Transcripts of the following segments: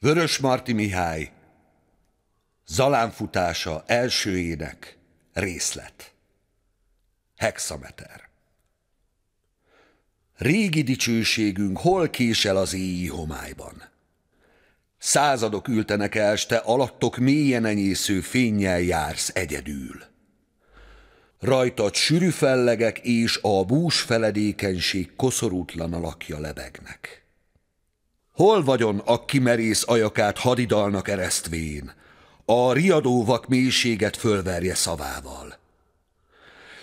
Vörös Marti Mihály Zalánfutása első ének Részlet Hexameter Régi dicsőségünk hol késel az éjjé homályban? Századok ültenek este, alattok mélyen enyésző fényjel jársz egyedül. Rajtad sűrű fellegek és a bús feledékenység koszorútlan alakja lebegnek. Hol vagyon a kimerész ajakát hadidalnak eresztvén, a riadóvak mélységet fölverje szavával?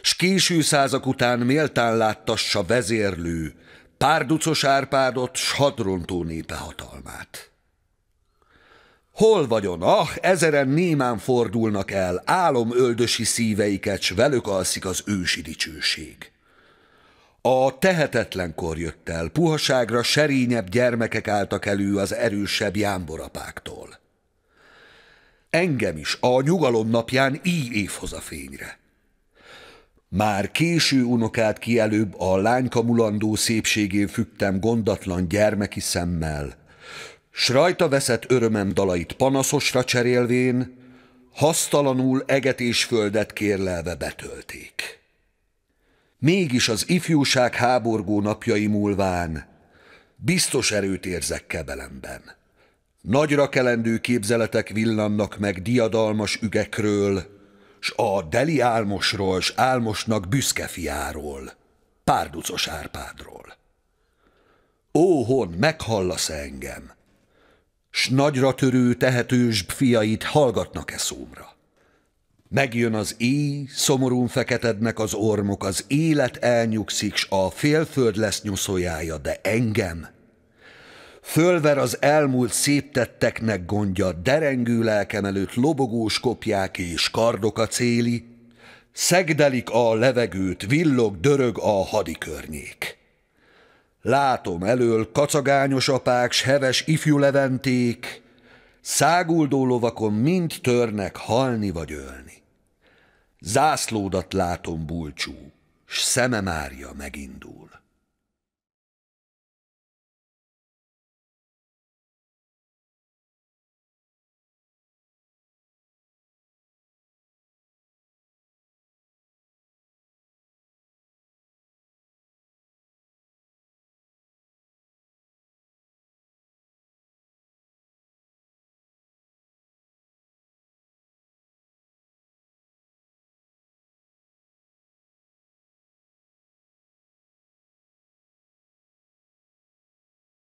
S késő százak után méltán láttassa vezérlő, párducos Árpádot, s hadrontó népe hatalmát. Hol vagyon? Ah, ezeren némán fordulnak el, álomöldösi szíveiket, s velük alszik az ősi dicsőség. A kor jött el, puhaságra serényebb gyermekek álltak elő az erősebb jámborapáktól. Engem is a nyugalom napján így évhoz a fényre. Már késő unokát ki előbb a lányka mulandó szépségén fügtem gondatlan gyermeki szemmel, s rajta veszett örömem dalait panaszosra cserélvén, hasztalanul eget és földet kérlelve betölték. Mégis az ifjúság háborgó napjai múlván biztos erőt érzek kebelemben. Nagyra kelendő képzeletek villannak meg diadalmas ügekről, s a deli álmosról, s álmosnak büszke fiáról, párducos Árpádról. Ó, hon, meghallasz -e engem? S nagyra törő, tehetős fiait hallgatnak-e szómra? Megjön az éj, szomorún feketednek az ormok, az élet elnyugszik, s a félföld lesz nyuszójája, de engem? Fölver az elmúlt szép tetteknek gondja, derengő lelkem előtt lobogós kopják és kardok a céli, szegdelik a levegőt, villog, dörög a hadikörnyék. Látom elől kacagányos apák, s heves ifjú leventék, száguldó lovakon mind törnek halni vagy ölni. Zászlódat látom, bulcsú, s szeme Mária megindul.